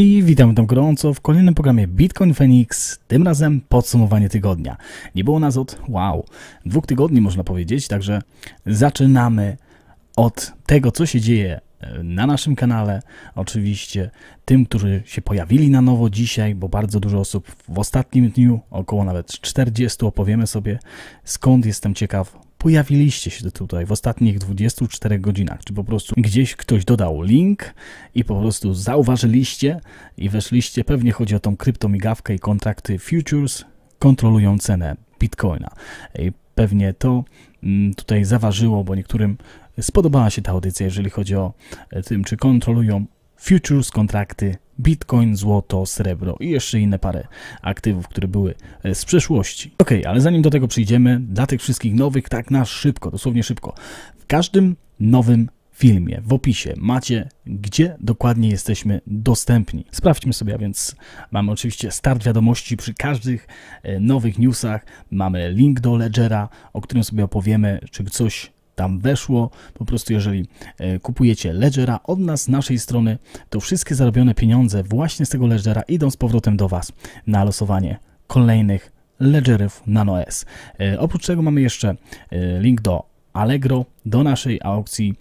I witam tam gorąco w kolejnym programie Bitcoin Phoenix, tym razem podsumowanie tygodnia. Nie było nas od, wow, dwóch tygodni można powiedzieć, także zaczynamy od tego, co się dzieje e, na naszym kanale, oczywiście tym, którzy się pojawili na nowo dzisiaj, bo bardzo dużo osób w ostatnim dniu, około nawet 40, opowiemy sobie skąd jestem ciekaw, pojawiliście się tutaj w ostatnich 24 godzinach? Czy po prostu gdzieś ktoś dodał link i po prostu zauważyliście i weszliście? Pewnie chodzi o tą kryptomigawkę i kontrakty futures kontrolują cenę bitcoina. Pewnie to mm, tutaj zaważyło, bo niektórym spodobała się ta audycja, jeżeli chodzi o e, tym, czy kontrolują futures, kontrakty, bitcoin, złoto, srebro i jeszcze inne parę aktywów, które były e, z przeszłości. Ok, ale zanim do tego przyjdziemy, dla tych wszystkich nowych, tak na szybko, dosłownie szybko, w każdym nowym filmie, w opisie macie, gdzie dokładnie jesteśmy dostępni. Sprawdźmy sobie, a więc mamy oczywiście start wiadomości przy każdych e, nowych newsach, mamy link do Ledgera, o którym sobie opowiemy, czy coś tam weszło. Po prostu jeżeli e, kupujecie Ledgera od nas, z naszej strony, to wszystkie zarobione pieniądze właśnie z tego Ledgera idą z powrotem do Was na losowanie kolejnych Ledgerów Nano S. E, oprócz tego mamy jeszcze e, link do Allegro do naszej aukcji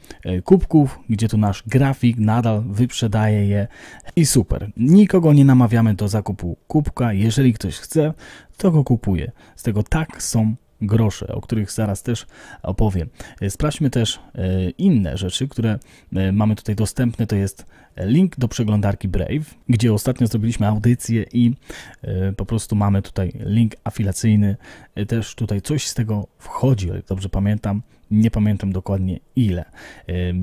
kubków, gdzie tu nasz grafik nadal wyprzedaje je i super. Nikogo nie namawiamy do zakupu kubka. Jeżeli ktoś chce, to go kupuje. Z tego tak są grosze, o których zaraz też opowiem. E, sprawdźmy też e, inne rzeczy, które e, mamy tutaj dostępne. To jest link do przeglądarki Brave, gdzie ostatnio zrobiliśmy audycję i po prostu mamy tutaj link afilacyjny. Też tutaj coś z tego wchodzi, dobrze pamiętam. Nie pamiętam dokładnie ile.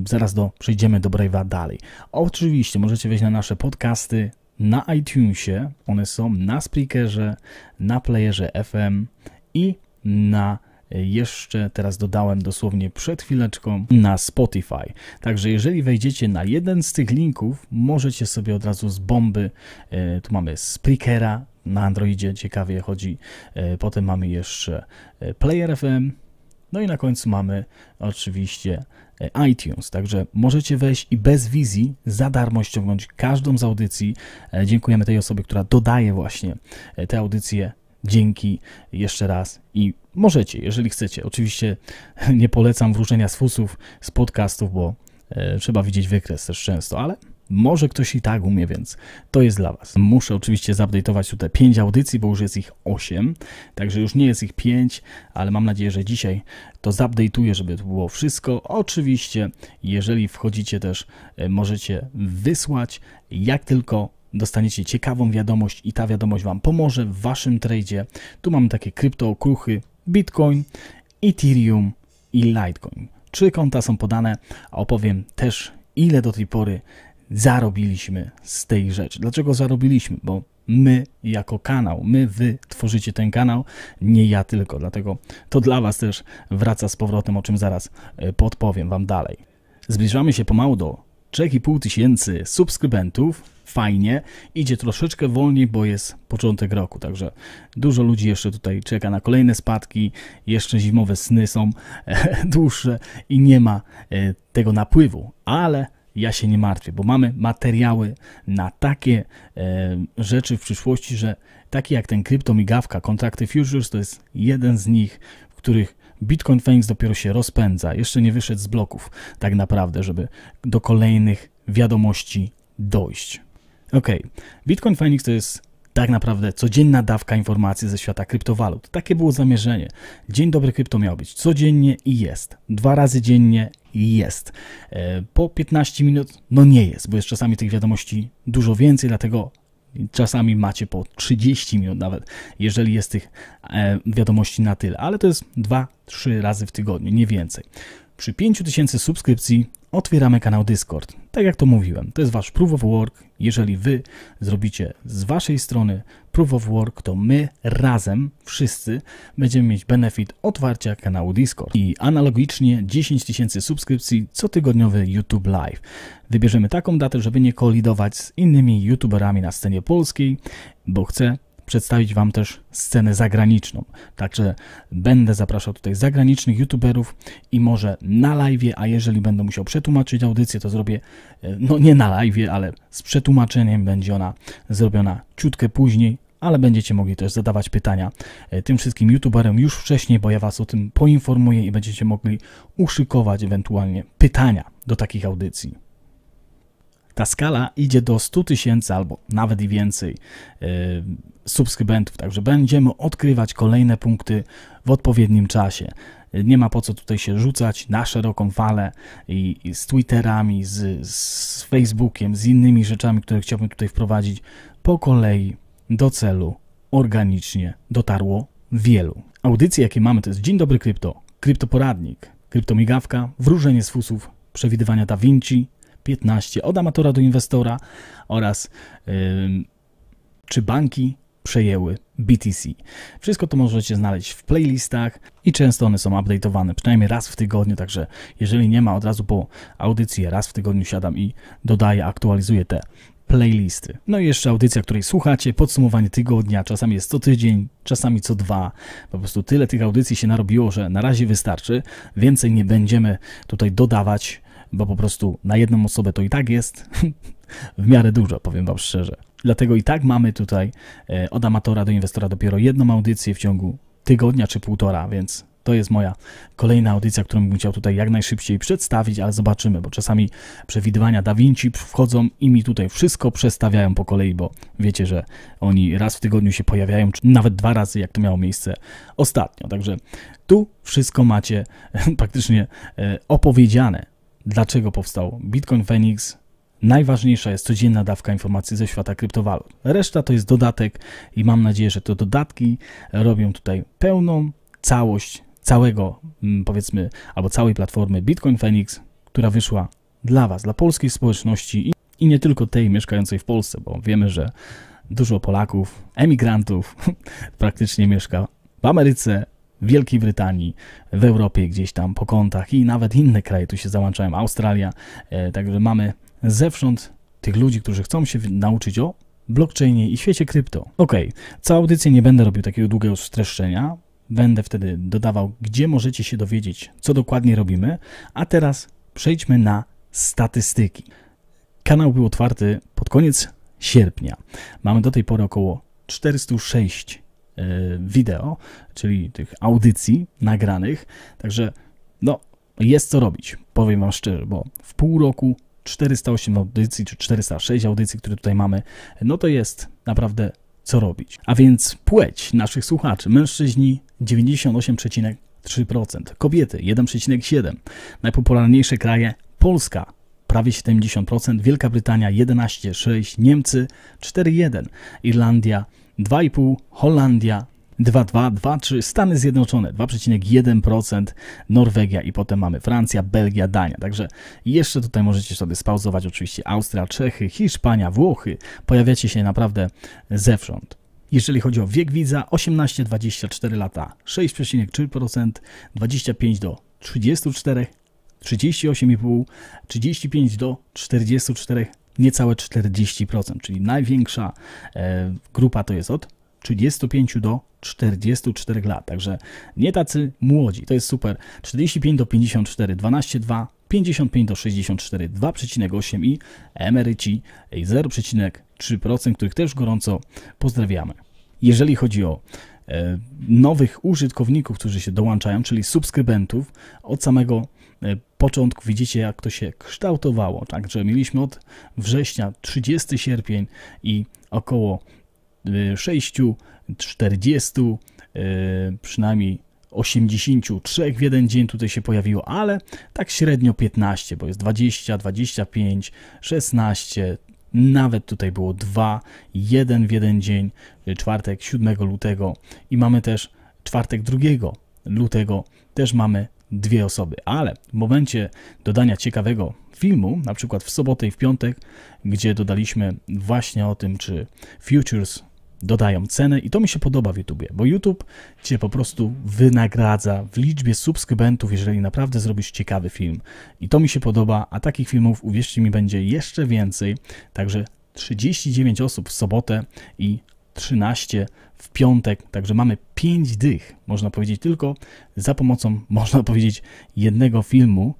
Zaraz do, przejdziemy do Brave'a dalej. Oczywiście możecie wejść na nasze podcasty na iTunesie. One są na Spreakerze, na playerze FM i na e, jeszcze teraz dodałem dosłownie przed chwileczką na Spotify. Także jeżeli wejdziecie na jeden z tych linków, możecie sobie od razu z bomby, e, tu mamy Sprickera na Androidzie ciekawie chodzi, e, potem mamy jeszcze Player FM, no i na końcu mamy oczywiście iTunes. Także możecie wejść i bez wizji za darmo ściągnąć każdą z audycji. Dziękujemy tej osobie, która dodaje właśnie te audycje Dzięki jeszcze raz i możecie, jeżeli chcecie. Oczywiście nie polecam wróżenia z fusów, z podcastów, bo e, trzeba widzieć wykres też często, ale może ktoś i tak umie, więc to jest dla Was. Muszę oczywiście zupdate'ować tutaj 5 audycji, bo już jest ich 8, także już nie jest ich 5, ale mam nadzieję, że dzisiaj to zupdate'uję, żeby to było wszystko. Oczywiście, jeżeli wchodzicie też, e, możecie wysłać, jak tylko dostaniecie ciekawą wiadomość i ta wiadomość Wam pomoże w Waszym tradzie. Tu mamy takie kryptookruchy Bitcoin, Ethereum i Litecoin. Trzy konta są podane, a opowiem też ile do tej pory zarobiliśmy z tej rzeczy. Dlaczego zarobiliśmy? Bo my jako kanał, my wy tworzycie ten kanał, nie ja tylko, dlatego to dla was też wraca z powrotem, o czym zaraz y, podpowiem wam dalej. Zbliżamy się pomału do 3,5 tysięcy subskrybentów. Fajnie, idzie troszeczkę wolniej, bo jest początek roku, także dużo ludzi jeszcze tutaj czeka na kolejne spadki, jeszcze zimowe sny są dłuższe i nie ma e, tego napływu, ale ja się nie martwię, bo mamy materiały na takie e, rzeczy w przyszłości, że takie jak ten kryptomigawka, kontrakty futures to jest jeden z nich, w których Bitcoin Phoenix dopiero się rozpędza, jeszcze nie wyszedł z bloków, tak naprawdę, żeby do kolejnych wiadomości dojść. Ok, Bitcoin Phoenix to jest tak naprawdę codzienna dawka informacji ze świata kryptowalut. Takie było zamierzenie. Dzień dobry krypto miał być codziennie i jest. Dwa razy dziennie i jest. E, po 15 minut, no nie jest, bo jest czasami tych wiadomości dużo więcej, dlatego Czasami macie po 30 minut nawet, jeżeli jest tych e, wiadomości na tyle, ale to jest 2-3 razy w tygodniu, nie więcej. Przy 5000 subskrypcji otwieramy kanał Discord. Tak jak to mówiłem, to jest wasz proof of work. Jeżeli wy zrobicie z waszej strony proof of work, to my razem, wszyscy, będziemy mieć benefit otwarcia kanału Discord. I analogicznie 10 tysięcy subskrypcji cotygodniowy YouTube Live. Wybierzemy taką datę, żeby nie kolidować z innymi YouTuberami na scenie polskiej, bo chcę przedstawić Wam też scenę zagraniczną. Także będę zapraszał tutaj zagranicznych youtuberów i może na live, a jeżeli będę musiał przetłumaczyć audycję, to zrobię, e, no nie na live, ale z przetłumaczeniem będzie ona zrobiona ciutkę później, ale będziecie mogli też zadawać pytania e, tym wszystkim youtuberom już wcześniej, bo ja Was o tym poinformuję i będziecie mogli uszykować ewentualnie pytania do takich audycji ta skala idzie do 100 tysięcy albo nawet i więcej e, subskrybentów, także będziemy odkrywać kolejne punkty w odpowiednim czasie. Nie ma po co tutaj się rzucać na szeroką falę i, i z Twitterami, z, z Facebookiem, z innymi rzeczami, które chciałbym tutaj wprowadzić. Po kolei do celu organicznie dotarło wielu. Audycje, jakie mamy, to jest Dzień Dobry Krypto, Kryptoporadnik, Kryptomigawka, Wróżenie z Fusów, Przewidywania Da Vinci, 15 od amatora do inwestora oraz yy, czy banki przejęły BTC. Wszystko to możecie znaleźć w playlistach i często one są update'owane, przynajmniej raz w tygodniu, także jeżeli nie ma od razu po audycji, raz w tygodniu siadam i dodaję, aktualizuję te playlisty. No i jeszcze audycja, której słuchacie, podsumowanie tygodnia, czasami jest co tydzień, czasami co dwa. Po prostu tyle tych audycji się narobiło, że na razie wystarczy. Więcej nie będziemy tutaj dodawać bo po prostu na jedną osobę to i tak jest w miarę dużo, powiem Wam szczerze. Dlatego i tak mamy tutaj e, od amatora do inwestora dopiero jedną audycję w ciągu tygodnia czy półtora, więc to jest moja kolejna audycja, którą bym chciał tutaj jak najszybciej przedstawić, ale zobaczymy, bo czasami przewidywania Da Vinci wchodzą i mi tutaj wszystko przestawiają po kolei, bo wiecie, że oni raz w tygodniu się pojawiają, czy nawet dwa razy, jak to miało miejsce ostatnio. Także tu wszystko macie praktycznie e, opowiedziane Dlaczego powstał Bitcoin Phoenix? Najważniejsza jest codzienna dawka informacji ze świata kryptowalut. Reszta to jest dodatek i mam nadzieję, że te dodatki robią tutaj pełną całość całego, mm, powiedzmy, albo całej platformy Bitcoin Phoenix, która wyszła dla Was, dla polskiej społeczności i nie tylko tej mieszkającej w Polsce, bo wiemy, że dużo Polaków, emigrantów praktycznie mieszka w Ameryce, Wielkiej Brytanii, w Europie gdzieś tam po kątach i nawet inne kraje tu się załączają, Australia. E, także mamy zewsząd tych ludzi, którzy chcą się nauczyć o blockchainie i świecie krypto. Ok, całą audycję nie będę robił takiego długiego streszczenia. Będę wtedy dodawał, gdzie możecie się dowiedzieć, co dokładnie robimy. A teraz przejdźmy na statystyki. Kanał był otwarty pod koniec sierpnia. Mamy do tej pory około 406 E, wideo, czyli tych audycji nagranych. Także no, jest co robić, powiem Wam szczerze, bo w pół roku 408 audycji czy 406 audycji, które tutaj mamy, no to jest naprawdę co robić. A więc płeć naszych słuchaczy, mężczyźni 98,3%, kobiety 1,7%, najpopularniejsze kraje Polska prawie 70%, Wielka Brytania 11,6%, Niemcy 4,1%, Irlandia 2,5 Holandia, 2,223 Stany Zjednoczone, 2,1%, Norwegia i potem mamy Francja, Belgia, Dania. Także jeszcze tutaj możecie sobie spauzować oczywiście Austria, Czechy, Hiszpania, Włochy. Pojawiacie się naprawdę zewsząd. Jeżeli chodzi o wiek widza, 18-24 lata 6,3%, 25 do 34, 38,5, 35 do 44, niecałe 40%, czyli największa e, grupa to jest od 35 do 44 lat. Także nie tacy młodzi, to jest super. 45 do 54, 12,2, 55 do 64, 2,8 i emeryci 0,3%, których też gorąco pozdrawiamy. Jeżeli chodzi o E, nowych użytkowników, którzy się dołączają, czyli subskrybentów od samego e, początku widzicie, jak to się kształtowało. Także mieliśmy od września 30 sierpień i około 6, e, 40, przynajmniej 83 w jeden dzień tutaj się pojawiło, ale tak średnio 15, bo jest 20, 25, 16, nawet tutaj było dwa, jeden w jeden dzień, y, czwartek 7 lutego i mamy też czwartek 2 lutego, też mamy dwie osoby, ale w momencie dodania ciekawego filmu, na przykład w sobotę i w piątek, gdzie dodaliśmy właśnie o tym, czy Futures dodają cenę i to mi się podoba w YouTube, bo YouTube cię po prostu wynagradza w liczbie subskrybentów, jeżeli naprawdę zrobisz ciekawy film. I to mi się podoba, a takich filmów, uwierzcie mi, będzie jeszcze więcej. Także 39 osób w sobotę i 13 w piątek, także mamy 5 dych, można powiedzieć, tylko za pomocą, można powiedzieć, jednego filmu,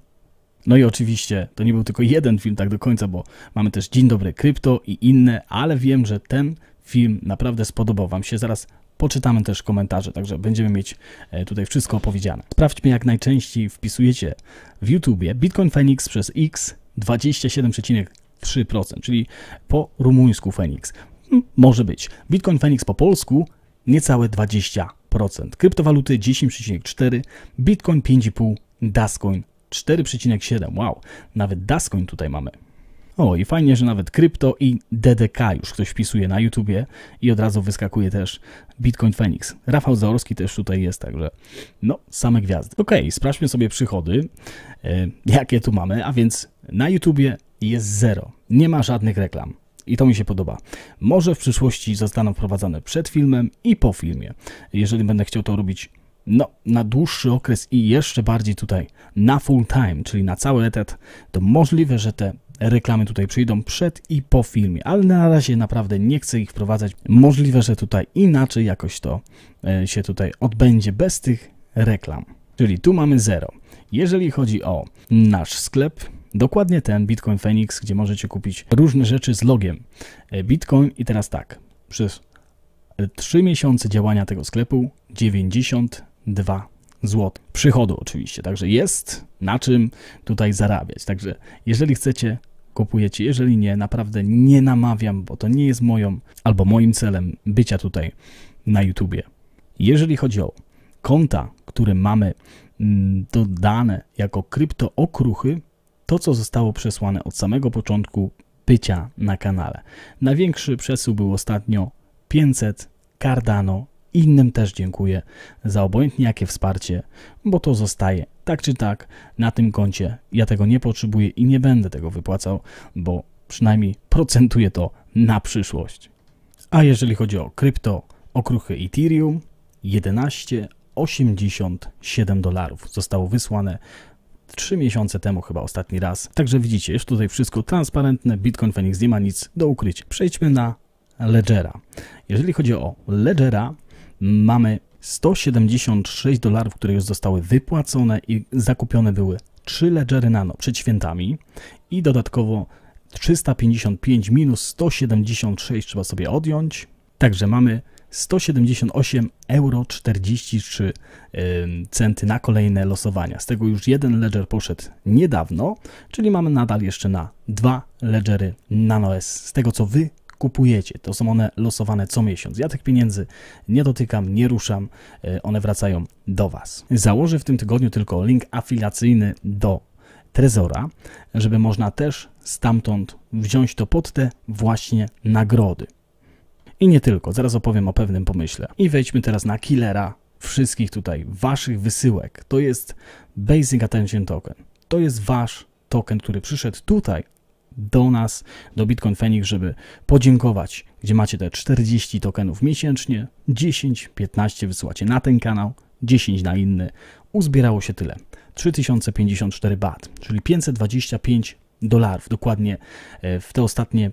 no i oczywiście to nie był tylko jeden film tak do końca, bo mamy też Dzień Dobry Krypto i inne, ale wiem, że ten film naprawdę spodobał Wam się. Zaraz poczytamy też komentarze, także będziemy mieć e, tutaj wszystko opowiedziane. Sprawdźmy, jak najczęściej wpisujecie w YouTubie Bitcoin Phoenix przez X 27,3%, czyli po rumuńsku Phoenix. Może być. Bitcoin Phoenix po polsku niecałe 20%. Kryptowaluty 10,4%, Bitcoin 5,5%, Dascoin 4,7. Wow, nawet Daskoń tutaj mamy. O, i fajnie, że nawet krypto i DDK już ktoś wpisuje na YouTubie i od razu wyskakuje też Bitcoin Phoenix. Rafał Zaorski też tutaj jest, także no, same gwiazdy. Ok, sprawdźmy sobie przychody, e, jakie tu mamy, a więc na YouTubie jest zero, nie ma żadnych reklam. I to mi się podoba. Może w przyszłości zostaną wprowadzane przed filmem i po filmie. Jeżeli będę chciał to robić no, na dłuższy okres i jeszcze bardziej tutaj na full time, czyli na cały etat, to możliwe, że te reklamy tutaj przyjdą przed i po filmie, ale na razie naprawdę nie chcę ich wprowadzać. Możliwe, że tutaj inaczej jakoś to e, się tutaj odbędzie bez tych reklam. Czyli tu mamy zero. Jeżeli chodzi o nasz sklep, dokładnie ten Bitcoin Phoenix, gdzie możecie kupić różne rzeczy z logiem e, Bitcoin i teraz tak, przez 3 e, miesiące działania tego sklepu 90 2 zł. Przychodu oczywiście, także jest na czym tutaj zarabiać. Także jeżeli chcecie, kupujecie, jeżeli nie, naprawdę nie namawiam, bo to nie jest moją albo moim celem bycia tutaj na YouTubie. Jeżeli chodzi o konta, które mamy mm, dodane jako kryptookruchy, to co zostało przesłane od samego początku bycia na kanale. Największy przesył był ostatnio 500 Cardano Innym też dziękuję za obojętnie jakie wsparcie, bo to zostaje tak czy tak na tym koncie. Ja tego nie potrzebuję i nie będę tego wypłacał, bo przynajmniej procentuje to na przyszłość. A jeżeli chodzi o krypto, okruchy Ethereum, 11,87 dolarów zostało wysłane 3 miesiące temu chyba ostatni raz. Także widzicie, jest tutaj wszystko transparentne, Bitcoin Phoenix nie ma nic do ukryć. Przejdźmy na Ledgera. Jeżeli chodzi o Ledgera, mamy 176 dolarów, które już zostały wypłacone i zakupione były 3 Ledgery Nano przed świętami i dodatkowo 355 minus 176 trzeba sobie odjąć. Także mamy 178,43 euro centy na kolejne losowania. Z tego już jeden ledger poszedł niedawno, czyli mamy nadal jeszcze na dwa ledgery Nano S. Z tego co wy kupujecie. To są one losowane co miesiąc. Ja tych pieniędzy nie dotykam, nie ruszam, e, one wracają do Was. Założę w tym tygodniu tylko link afiliacyjny do Trezora, żeby można też stamtąd wziąć to pod te właśnie nagrody. I nie tylko, zaraz opowiem o pewnym pomyśle. I wejdźmy teraz na killera wszystkich tutaj waszych wysyłek. To jest Basic Attention Token. To jest wasz token, który przyszedł tutaj do nas, do Bitcoin Phoenix, żeby podziękować, gdzie macie te 40 tokenów miesięcznie, 10, 15 wysyłacie na ten kanał, 10 na inny. Uzbierało się tyle. 3054 bat, czyli 525 dolarów. Dokładnie e, w te ostatnie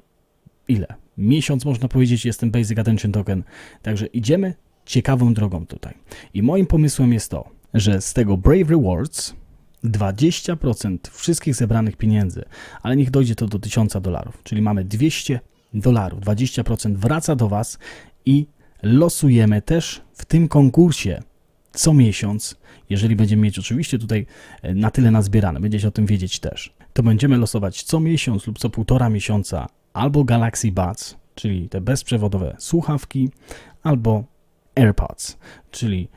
ile? Miesiąc można powiedzieć jest ten Basic Attention Token. Także idziemy ciekawą drogą tutaj. I moim pomysłem jest to, że z tego Brave Rewards 20% wszystkich zebranych pieniędzy, ale niech dojdzie to do 1000 dolarów, czyli mamy 200 dolarów, 20% wraca do Was i losujemy też w tym konkursie co miesiąc, jeżeli będziemy mieć oczywiście tutaj e, na tyle nazbierane, będziecie o tym wiedzieć też, to będziemy losować co miesiąc lub co półtora miesiąca albo Galaxy Buds, czyli te bezprzewodowe słuchawki, albo AirPods, czyli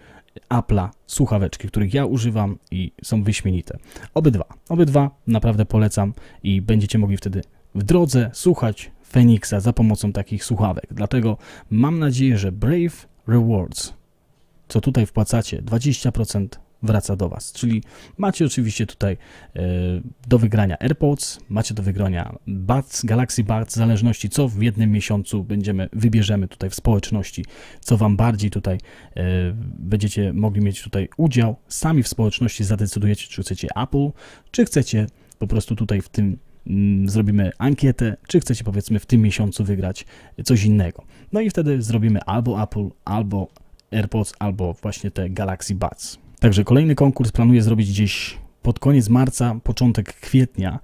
Apple'a słuchaweczki, których ja używam i są wyśmienite. Obydwa, obydwa naprawdę polecam i będziecie mogli wtedy w drodze słuchać Feniksa za pomocą takich słuchawek. Dlatego mam nadzieję, że Brave Rewards, co tutaj wpłacacie, 20% wraca do Was. Czyli macie oczywiście tutaj e, do wygrania AirPods, macie do wygrania Buds, Galaxy Buds, w zależności co w jednym miesiącu będziemy, wybierzemy tutaj w społeczności, co Wam bardziej tutaj e, będziecie mogli mieć tutaj udział. Sami w społeczności zadecydujecie, czy chcecie Apple, czy chcecie po prostu tutaj w tym mm, zrobimy ankietę, czy chcecie powiedzmy w tym miesiącu wygrać coś innego. No i wtedy zrobimy albo Apple, albo AirPods, albo właśnie te Galaxy Buds. Także kolejny konkurs planuję zrobić gdzieś pod koniec marca, początek kwietnia,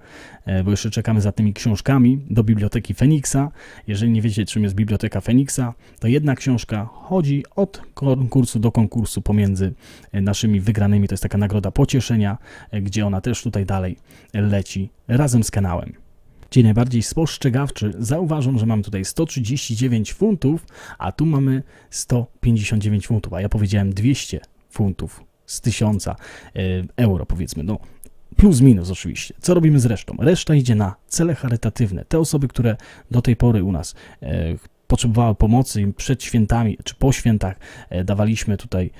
e, bo jeszcze czekamy za tymi książkami do Biblioteki Feniksa. Jeżeli nie wiecie, czym jest Biblioteka Feniksa, to jedna książka chodzi od konkursu do konkursu pomiędzy e, naszymi wygranymi. To jest taka nagroda pocieszenia, e, gdzie ona też tutaj dalej leci razem z kanałem. Dzień najbardziej spostrzegawczy zauważam, że mam tutaj 139 funtów, a tu mamy 159 funtów, a ja powiedziałem 200 funtów z 1000 e, euro, powiedzmy. No, plus minus oczywiście. Co robimy z resztą? Reszta idzie na cele charytatywne. Te osoby, które do tej pory u nas e, potrzebowały pomocy, im przed świętami czy po świętach e, dawaliśmy tutaj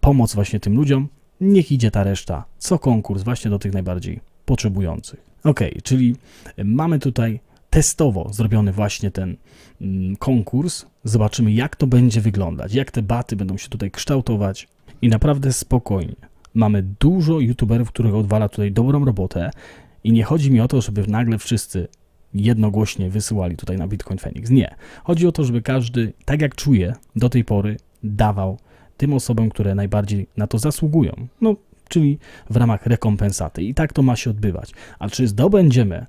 pomoc właśnie tym ludziom, niech idzie ta reszta, co konkurs właśnie do tych najbardziej potrzebujących. Ok, czyli mamy tutaj testowo zrobiony właśnie ten mm, konkurs. Zobaczymy, jak to będzie wyglądać, jak te baty będą się tutaj kształtować, i naprawdę spokojnie. Mamy dużo youtuberów, których odwala tutaj dobrą robotę i nie chodzi mi o to, żeby nagle wszyscy jednogłośnie wysyłali tutaj na Bitcoin Phoenix. Nie. Chodzi o to, żeby każdy, tak jak czuje do tej pory, dawał tym osobom, które najbardziej na to zasługują. No, czyli w ramach rekompensaty. I tak to ma się odbywać. A czy zdobędziemy e,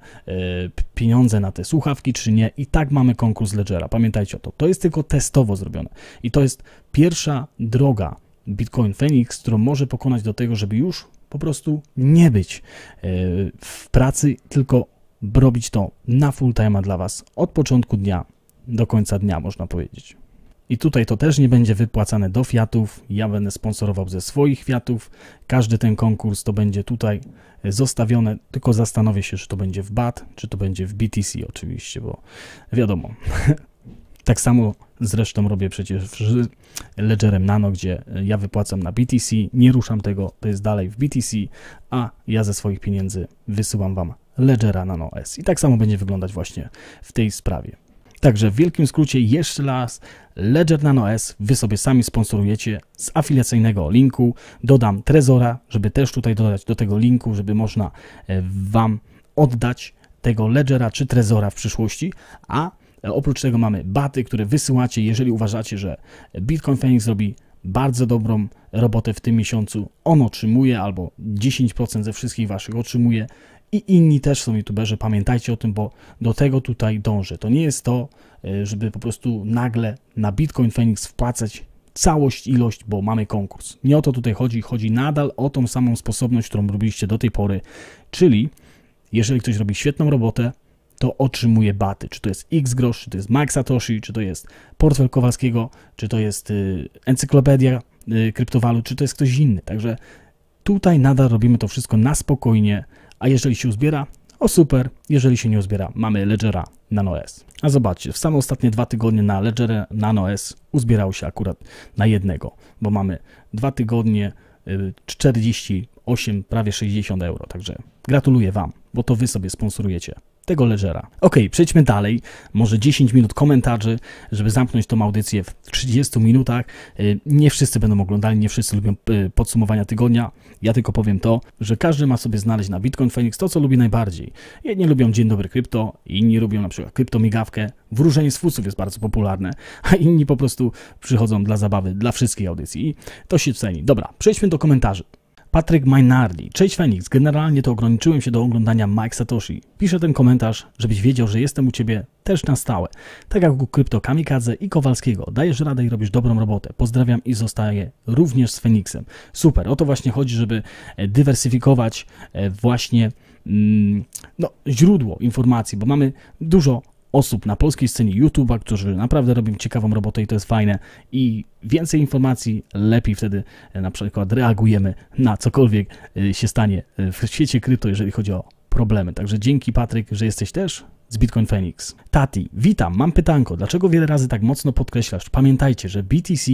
pieniądze na te słuchawki, czy nie? I tak mamy konkurs Ledgera. Pamiętajcie o to. To jest tylko testowo zrobione. I to jest pierwsza droga Bitcoin Phoenix, którą może pokonać do tego, żeby już po prostu nie być e, w pracy, tylko robić to na full time dla Was od początku dnia do końca dnia, można powiedzieć. I tutaj to też nie będzie wypłacane do fiatów. Ja będę sponsorował ze swoich fiatów. Każdy ten konkurs to będzie tutaj e, zostawione. Tylko zastanowię się, czy to będzie w BAT, czy to będzie w BTC oczywiście, bo wiadomo. Tak samo zresztą robię przecież z Ledgerem Nano, gdzie e, ja wypłacam na BTC, nie ruszam tego, to jest dalej w BTC, a ja ze swoich pieniędzy wysyłam Wam Ledgera Nano S. I tak samo będzie wyglądać właśnie w tej sprawie. Także w wielkim skrócie jeszcze raz Ledger Nano S Wy sobie sami sponsorujecie z afiliacyjnego linku. Dodam Trezora, żeby też tutaj dodać do tego linku, żeby można e, Wam oddać tego Ledgera czy Trezora w przyszłości, a E, oprócz tego mamy baty, które wysyłacie, jeżeli uważacie, że Bitcoin Phoenix robi bardzo dobrą robotę w tym miesiącu. On otrzymuje albo 10% ze wszystkich waszych otrzymuje i inni też są youtuberzy. Pamiętajcie o tym, bo do tego tutaj dążę. To nie jest to, e, żeby po prostu nagle na Bitcoin Phoenix wpłacać całość ilość, bo mamy konkurs. Nie o to tutaj chodzi, chodzi nadal o tą samą sposobność, którą robiliście do tej pory, czyli jeżeli ktoś robi świetną robotę, to otrzymuje baty. Czy to jest X grosz, czy to jest Max Satoshi, czy to jest portfel Kowalskiego, czy to jest y, encyklopedia y, kryptowalut, czy to jest ktoś inny. Także tutaj nadal robimy to wszystko na spokojnie, a jeżeli się uzbiera, o super, jeżeli się nie uzbiera, mamy Ledgera Nano S. A zobaczcie, w same ostatnie dwa tygodnie na Ledger Nano S uzbierało się akurat na jednego, bo mamy dwa tygodnie 48, y, prawie 60 euro. Także gratuluję Wam, bo to Wy sobie sponsorujecie tego Ledgera. Ok, przejdźmy dalej. Może 10 minut komentarzy, żeby zamknąć tą audycję w 30 minutach. Y, nie wszyscy będą oglądali, nie wszyscy lubią y, podsumowania tygodnia. Ja tylko powiem to, że każdy ma sobie znaleźć na Bitcoin Phoenix to, co lubi najbardziej. Jedni lubią Dzień Dobry Krypto, inni lubią na przykład kryptomigawkę. Wróżenie z fusów jest bardzo popularne, a inni po prostu przychodzą dla zabawy, dla wszystkich audycji. I to się ceni. Dobra, przejdźmy do komentarzy. Patryk Majnardi. Cześć Fenix, generalnie to ograniczyłem się do oglądania Mike Satoshi. Piszę ten komentarz, żebyś wiedział, że jestem u ciebie też na stałe. Tak jak u Krypto Kamikadze i Kowalskiego. Dajesz radę i robisz dobrą robotę. Pozdrawiam i zostaję również z Fenixem. Super, o to właśnie chodzi, żeby e, dywersyfikować e, właśnie mm, no, źródło informacji, bo mamy dużo osób na polskiej scenie YouTube'a, którzy naprawdę robią ciekawą robotę i to jest fajne. I więcej informacji, lepiej wtedy e, na przykład reagujemy na cokolwiek e, się stanie e, w świecie krypto, jeżeli chodzi o problemy. Także dzięki Patryk, że jesteś też z Bitcoin Phoenix. Tati, witam, mam pytanko. Dlaczego wiele razy tak mocno podkreślasz? Pamiętajcie, że BTC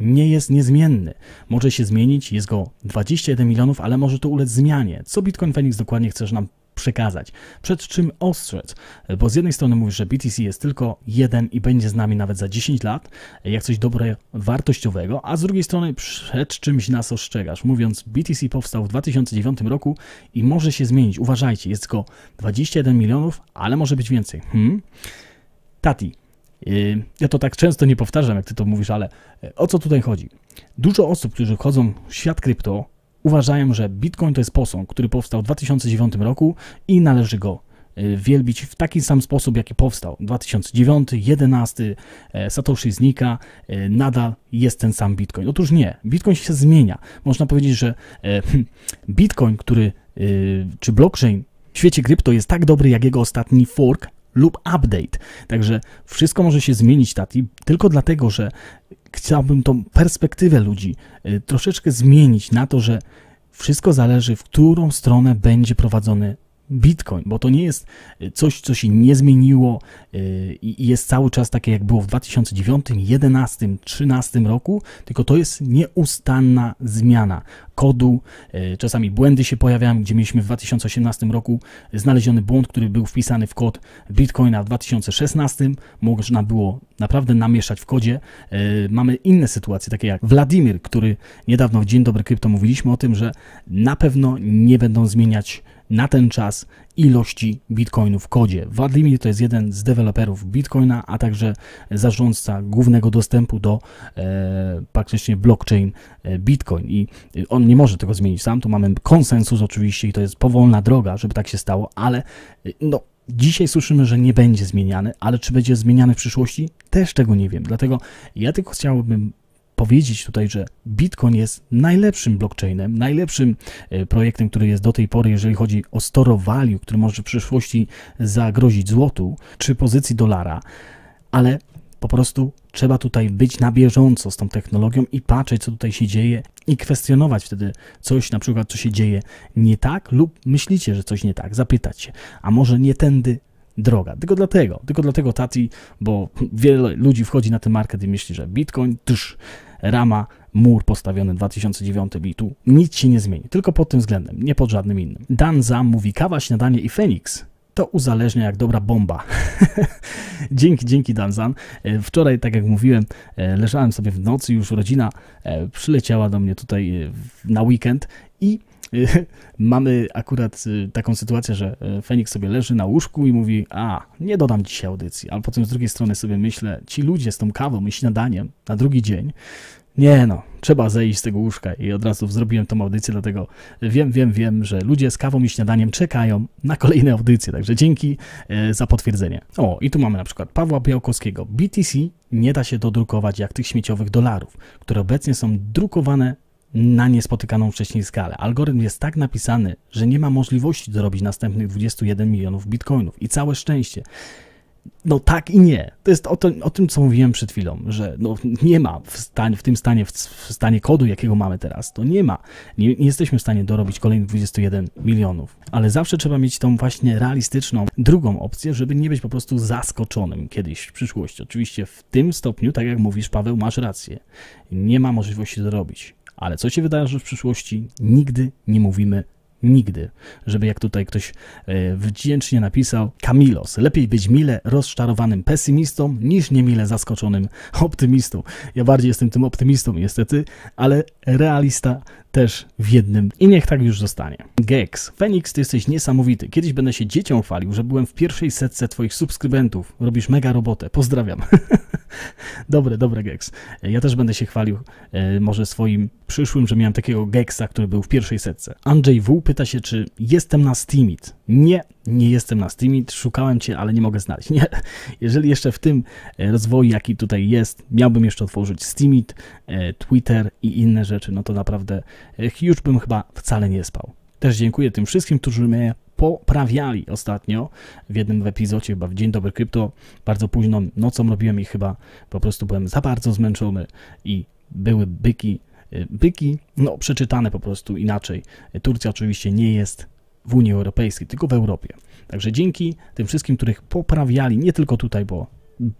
nie jest niezmienny. Może się zmienić, jest go 21 milionów, ale może to ulec zmianie. Co Bitcoin Phoenix dokładnie chcesz nam przekazać, przed czym ostrzec, bo z jednej strony mówisz, że BTC jest tylko jeden i będzie z nami nawet za 10 lat, jak coś dobre, wartościowego, a z drugiej strony przed czymś nas ostrzegasz, mówiąc BTC powstał w 2009 roku i może się zmienić, uważajcie, jest tylko 21 milionów, ale może być więcej. Hmm? Tati, y, ja to tak często nie powtarzam, jak ty to mówisz, ale y, o co tutaj chodzi? Dużo osób, którzy wchodzą w świat krypto, uważają, że Bitcoin to jest posąg, który powstał w 2009 roku i należy go e, wielbić w taki sam sposób, jaki powstał. 2009, 2011, e, Satoshi znika, e, nadal jest ten sam Bitcoin. Otóż nie, Bitcoin się zmienia. Można powiedzieć, że hmm, Bitcoin, który czy blockchain w świecie krypto jest tak dobry jak jego ostatni fork lub update. Także wszystko może się zmienić, Tati, tylko dlatego, że chciałbym tą perspektywę ludzi y, troszeczkę zmienić na to, że wszystko zależy, w którą stronę będzie prowadzony Bitcoin, bo to nie jest coś, co się nie zmieniło y, i jest cały czas takie, jak było w 2009, 2011, 2013 roku, tylko to jest nieustanna zmiana kodu. Y, czasami błędy się pojawiają, gdzie mieliśmy w 2018 roku znaleziony błąd, który był wpisany w kod Bitcoina w 2016. Można było naprawdę namieszać w kodzie. Y, mamy inne sytuacje, takie jak Wladimir, który niedawno w Dzień Dobry Krypto mówiliśmy o tym, że na pewno nie będą zmieniać na ten czas ilości bitcoinów w kodzie. Vladimir to jest jeden z deweloperów bitcoina, a także zarządca głównego dostępu do e, praktycznie blockchain e, bitcoin i on nie może tego zmienić sam, tu mamy konsensus oczywiście i to jest powolna droga, żeby tak się stało, ale e, no Dzisiaj słyszymy, że nie będzie zmieniany, ale czy będzie zmieniany w przyszłości? Też tego nie wiem. Dlatego ja tylko chciałbym powiedzieć tutaj, że Bitcoin jest najlepszym blockchainem, najlepszym e, projektem, który jest do tej pory, jeżeli chodzi o store value, który może w przyszłości zagrozić złotu czy pozycji dolara, ale po prostu trzeba tutaj być na bieżąco z tą technologią i patrzeć, co tutaj się dzieje i kwestionować wtedy coś, na przykład, co się dzieje nie tak lub myślicie, że coś nie tak, zapytać się, a może nie tędy droga. Tylko dlatego, tylko dlatego Tati, bo wiele ludzi wchodzi na ten market i myśli, że Bitcoin, tyż, rama, mur postawiony w 2009 i tu nic się nie zmieni, tylko pod tym względem, nie pod żadnym innym. Dan Zam mówi kawa, śniadanie i Feniks to uzależnia jak dobra bomba. dzięki, dzięki Danzan. E, wczoraj, tak jak mówiłem, e, leżałem sobie w nocy, już rodzina e, przyleciała do mnie tutaj na weekend i mamy akurat y, taką sytuację, że y, Feniks sobie leży na łóżku i mówi, a, nie dodam dzisiaj audycji, ale potem z drugiej strony sobie myślę, ci ludzie z tą kawą i śniadaniem na drugi dzień, nie no, trzeba zejść z tego łóżka i od razu zrobiłem tą audycję, dlatego wiem, wiem, wiem, że ludzie z kawą i śniadaniem czekają na kolejne audycje, także dzięki e, za potwierdzenie. O, i tu mamy na przykład Pawła Białkowskiego. BTC nie da się dodrukować jak tych śmieciowych dolarów, które obecnie są drukowane na niespotykaną wcześniej skalę. Algorytm jest tak napisany, że nie ma możliwości dorobić następnych 21 milionów bitcoinów i całe szczęście. No tak i nie. To jest o, to, o tym, co mówiłem przed chwilą, że no, nie ma w, stań, w tym stanie, w, w, stanie kodu, jakiego mamy teraz, to nie ma. Nie, nie, jesteśmy w stanie dorobić kolejnych 21 milionów. Ale zawsze trzeba mieć tą właśnie realistyczną drugą opcję, żeby nie być po prostu zaskoczonym kiedyś w przyszłości. Oczywiście w tym stopniu, tak jak mówisz, Paweł, masz rację. Nie ma możliwości dorobić ale co się wydarzy w przyszłości, nigdy nie mówimy nigdy. Żeby jak tutaj ktoś e, wdzięcznie napisał, Kamilos, lepiej być mile rozczarowanym pesymistą niż niemile zaskoczonym optymistą. Ja bardziej jestem tym optymistą niestety, ale realista też w jednym i niech tak już zostanie. Gex, Fenix, ty jesteś niesamowity. Kiedyś będę się dziecią chwalił, że byłem w pierwszej setce twoich subskrybentów. Robisz mega robotę. Pozdrawiam. Dobry, dobry geks. Ja też będę się chwalił e, może swoim przyszłym, że miałem takiego geksa, który był w pierwszej setce. Andrzej W. pyta się, czy jestem na Steamit. Nie, nie jestem na Steamit. szukałem cię, ale nie mogę znaleźć. Nie. Jeżeli jeszcze w tym e, rozwoju, jaki tutaj jest, miałbym jeszcze otworzyć Steamit, e, Twitter i inne rzeczy, no to naprawdę już bym chyba wcale nie spał. Też dziękuję tym wszystkim, którzy mnie poprawiali ostatnio w jednym epizodzie, chyba w Dzień Dobry Krypto, bardzo późną nocą robiłem i chyba po prostu byłem za bardzo zmęczony i były byki, y, byki, no przeczytane po prostu inaczej. Turcja oczywiście nie jest w Unii Europejskiej, tylko w Europie. Także dzięki tym wszystkim, których poprawiali, nie tylko tutaj, bo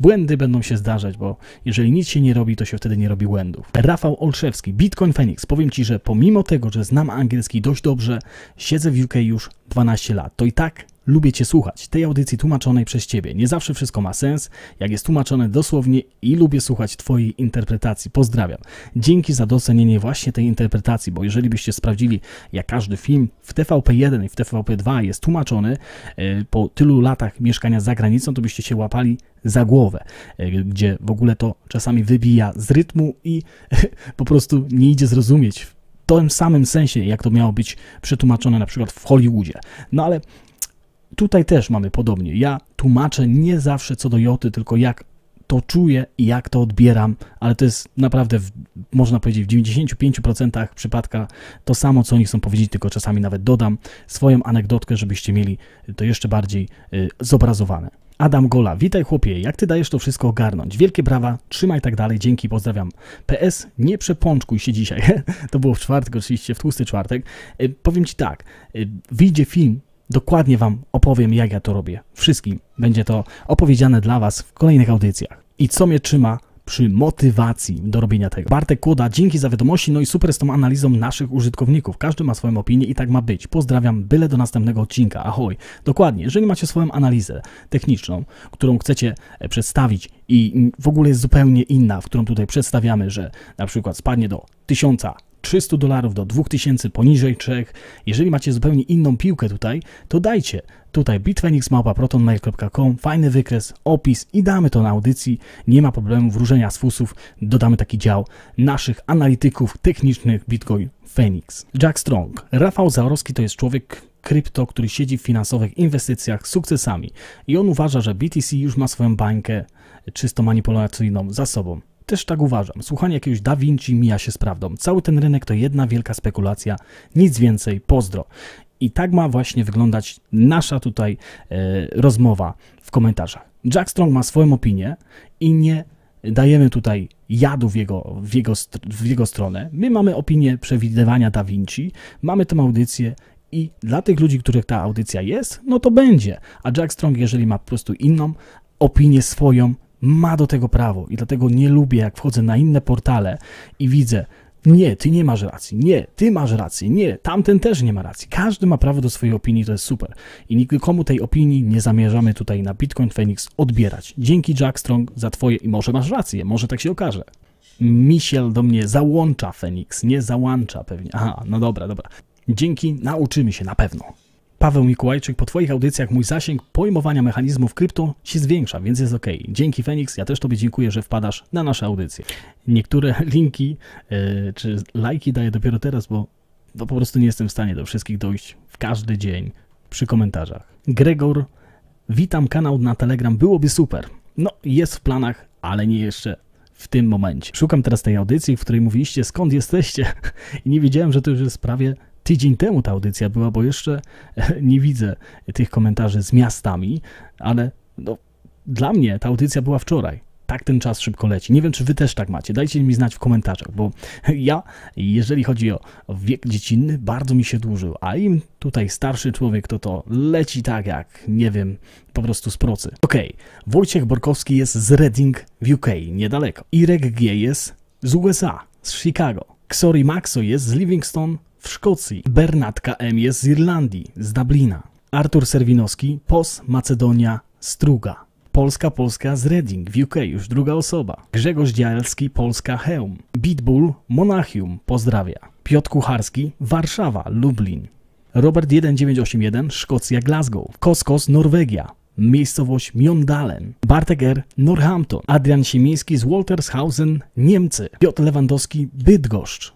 błędy będą się zdarzać, bo jeżeli nic się nie robi, to się wtedy nie robi błędów. Rafał Olszewski, Bitcoin Phoenix. Powiem Ci, że pomimo tego, że znam angielski dość dobrze, siedzę w UK już 12 lat, to i tak Lubię Cię słuchać, tej audycji tłumaczonej przez Ciebie. Nie zawsze wszystko ma sens, jak jest tłumaczone dosłownie i lubię słuchać Twojej interpretacji. Pozdrawiam. Dzięki za docenienie właśnie tej interpretacji, bo jeżeli byście sprawdzili, jak każdy film w TVP1 i w TVP2 jest tłumaczony e, po tylu latach mieszkania za granicą, to byście się łapali za głowę, e, gdzie w ogóle to czasami wybija z rytmu i po prostu nie idzie zrozumieć w tym samym sensie, jak to miało być przetłumaczone na przykład w Hollywoodzie. No ale Tutaj też mamy podobnie. Ja tłumaczę nie zawsze co do joty, tylko jak to czuję i jak to odbieram, ale to jest naprawdę, w, można powiedzieć, w 95% przypadka to samo, co oni chcą powiedzieć, tylko czasami nawet dodam swoją anegdotkę, żebyście mieli to jeszcze bardziej y, zobrazowane. Adam Gola, witaj chłopie, jak ty dajesz to wszystko ogarnąć? Wielkie brawa, trzymaj tak dalej, dzięki, pozdrawiam. PS, nie przepączkuj się dzisiaj, to było w czwartek oczywiście, w tłusty czwartek. Y, powiem ci tak, y, wyjdzie film Dokładnie Wam opowiem, jak ja to robię. Wszystkim będzie to opowiedziane dla Was w kolejnych audycjach. I co mnie trzyma przy motywacji do robienia tego. Bartek Kłoda, dzięki za wiadomości, no i super z tą analizą naszych użytkowników. Każdy ma swoją opinię i tak ma być. Pozdrawiam, byle do następnego odcinka. Ahoj. Dokładnie, jeżeli macie swoją analizę techniczną, którą chcecie e, przedstawić i w ogóle jest zupełnie inna, w którą tutaj przedstawiamy, że na przykład spadnie do 1000 300 dolarów do 2000, poniżej 3. Jeżeli macie zupełnie inną piłkę tutaj, to dajcie tutaj bitwenixmałpa.protonmail.com, fajny wykres, opis i damy to na audycji. Nie ma problemu wróżenia z fusów, dodamy taki dział naszych analityków technicznych Bitcoin Phoenix. Jack Strong. Rafał Zaorowski to jest człowiek, krypto, który siedzi w finansowych inwestycjach z sukcesami i on uważa, że BTC już ma swoją bańkę czysto manipulacyjną za sobą. Też tak uważam. Słuchanie jakiegoś Da Vinci mija się z prawdą. Cały ten rynek to jedna wielka spekulacja, nic więcej, pozdro. I tak ma właśnie wyglądać nasza tutaj e, rozmowa w komentarzach. Jack Strong ma swoją opinię i nie dajemy tutaj jadu w jego, w jego, w jego stronę. My mamy opinię przewidywania Da Vinci, mamy tę audycję i dla tych ludzi, których ta audycja jest, no to będzie. A Jack Strong, jeżeli ma po prostu inną opinię swoją, ma do tego prawo i dlatego nie lubię, jak wchodzę na inne portale i widzę, nie, ty nie masz racji, nie, ty masz rację, nie, tamten też nie ma racji. Każdy ma prawo do swojej opinii, to jest super. I nikomu tej opinii nie zamierzamy tutaj na Bitcoin Phoenix odbierać. Dzięki Jack Strong za twoje i może masz rację, może tak się okaże. Misiel do mnie załącza Phoenix, nie załącza pewnie. Aha, no dobra, dobra. Dzięki, nauczymy się na pewno. Paweł Mikołajczyk, po Twoich audycjach mój zasięg pojmowania mechanizmów krypto się zwiększa, więc jest ok. Dzięki Feniks, ja też Tobie dziękuję, że wpadasz na nasze audycje. Niektóre linki yy, czy lajki daję dopiero teraz, bo po prostu nie jestem w stanie do wszystkich dojść w każdy dzień przy komentarzach. Gregor, witam kanał na Telegram, byłoby super. No, jest w planach, ale nie jeszcze w tym momencie. Szukam teraz tej audycji, w której mówiliście skąd jesteście i nie wiedziałem, że to już jest prawie tydzień temu ta audycja była, bo jeszcze nie widzę tych komentarzy z miastami, ale no, dla mnie ta audycja była wczoraj. Tak ten czas szybko leci. Nie wiem, czy wy też tak macie. Dajcie mi znać w komentarzach, bo ja, jeżeli chodzi o wiek dziecinny, bardzo mi się dłużył, a im tutaj starszy człowiek, to to leci tak jak, nie wiem, po prostu z procy. Okej, okay. Wojciech Borkowski jest z Reading w UK, niedaleko. Irek G jest z USA, z Chicago. Xori Maxo jest z Livingston, w Szkocji, Bernatka M. jest z Irlandii, z Dublina, Artur Serwinowski, POS Macedonia Struga, Polska Polska z Reading w UK, już druga osoba, Grzegorz Dzielski, Polska Heum, Bitbull Monachium, pozdrawia, Piotr Kucharski, Warszawa, Lublin, Robert 1981, Szkocja, Glasgow, Koskos, Norwegia, miejscowość Miondalen, Barteger Northampton, Adrian Siemiński z Waltershausen, Niemcy, Piotr Lewandowski, Bydgoszcz,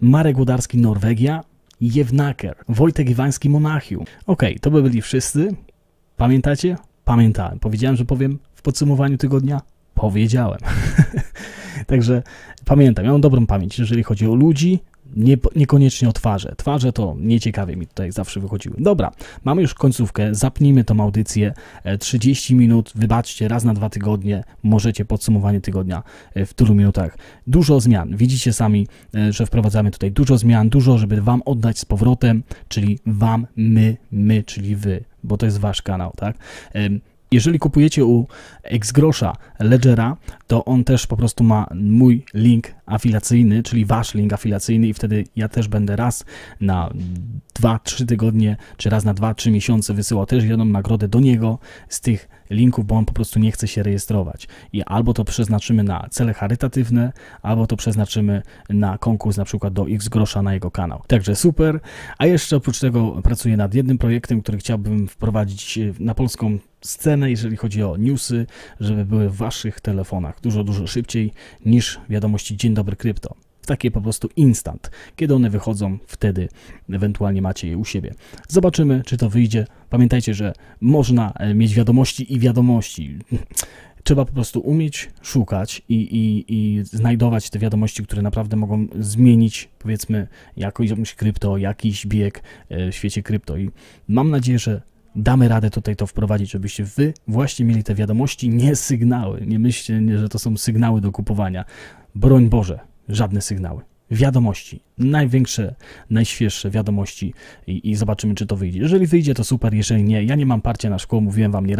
Marek Łodarski Norwegia, Jewnaker, Wojtek Iwański Monachium. Okej, okay, to by byli wszyscy. Pamiętacie? Pamiętałem. Powiedziałem, że powiem w podsumowaniu tygodnia? Powiedziałem. Także pamiętam, ja mam dobrą pamięć, jeżeli chodzi o ludzi, nie, niekoniecznie o twarze. Twarze to nieciekawie mi tutaj zawsze wychodziły. Dobra, mamy już końcówkę, zapnijmy tą audycję. 30 e, minut, wybaczcie, raz na dwa tygodnie możecie podsumowanie tygodnia e, w tylu minutach. Dużo zmian, widzicie sami, e, że wprowadzamy tutaj dużo zmian, dużo, żeby Wam oddać z powrotem, czyli Wam, my, my, czyli Wy, bo to jest Wasz kanał, tak? Jeżeli kupujecie u Xgrosza Ledgera, to on też po prostu ma mój link afiliacyjny, czyli wasz link afiliacyjny i wtedy ja też będę raz na 2-3 tygodnie, czy raz na 2-3 miesiące wysyłał też jedną nagrodę do niego z tych linków, bo on po prostu nie chce się rejestrować. I albo to przeznaczymy na cele charytatywne, albo to przeznaczymy na konkurs na przykład do X grosza na jego kanał. Także super. A jeszcze oprócz tego pracuję nad jednym projektem, który chciałbym wprowadzić e, na polską scenę, jeżeli chodzi o newsy, żeby były w waszych telefonach dużo, dużo szybciej niż wiadomości dzień dobre krypto. Takie po prostu instant. Kiedy one wychodzą, wtedy ewentualnie macie je u siebie. Zobaczymy, czy to wyjdzie. Pamiętajcie, że można e, mieć wiadomości i wiadomości trzeba po prostu umieć szukać i, i, i znajdować te wiadomości, które naprawdę mogą zmienić, powiedzmy, jakąś krypto, jakiś bieg e, w świecie krypto. I mam nadzieję, że damy radę tutaj to wprowadzić, żebyście wy właśnie mieli te wiadomości, nie sygnały. Nie myślcie, że to są sygnały do kupowania broń Boże, żadne sygnały. Wiadomości, największe, najświeższe wiadomości i, i, zobaczymy, czy to wyjdzie. Jeżeli wyjdzie, to super, jeżeli nie, ja nie mam parcia na szkło, mówiłem wam nie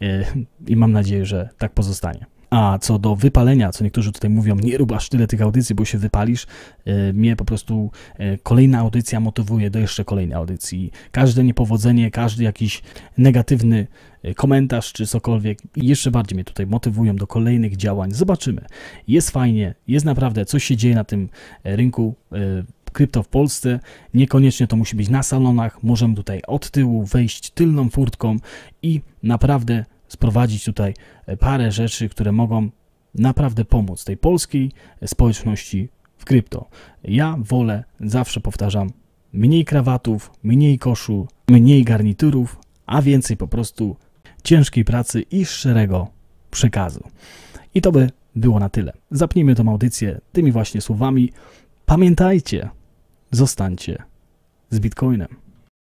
yy, e, i mam nadzieję, że tak pozostanie. A co do wypalenia, co niektórzy tutaj mówią, nie rób aż tyle tych audycji, bo się wypalisz, y, mnie po prostu y, kolejna audycja motywuje do jeszcze kolejnej audycji. Każde niepowodzenie, każdy jakiś negatywny y, komentarz czy cokolwiek jeszcze bardziej mnie tutaj motywują do kolejnych działań. Zobaczymy. Jest fajnie, jest naprawdę, coś się dzieje na tym rynku krypto w Polsce. Niekoniecznie to musi być na salonach, możemy tutaj od tyłu wejść tylną furtką i naprawdę sprowadzić tutaj e, parę rzeczy, które mogą naprawdę pomóc tej polskiej e, społeczności w krypto. Ja wolę, zawsze powtarzam, mniej krawatów, mniej koszu, mniej garniturów, a więcej po prostu ciężkiej pracy i szczerego przekazu. I to by było na tyle. Zapnijmy tą audycję tymi właśnie słowami. Pamiętajcie, zostańcie z Bitcoinem.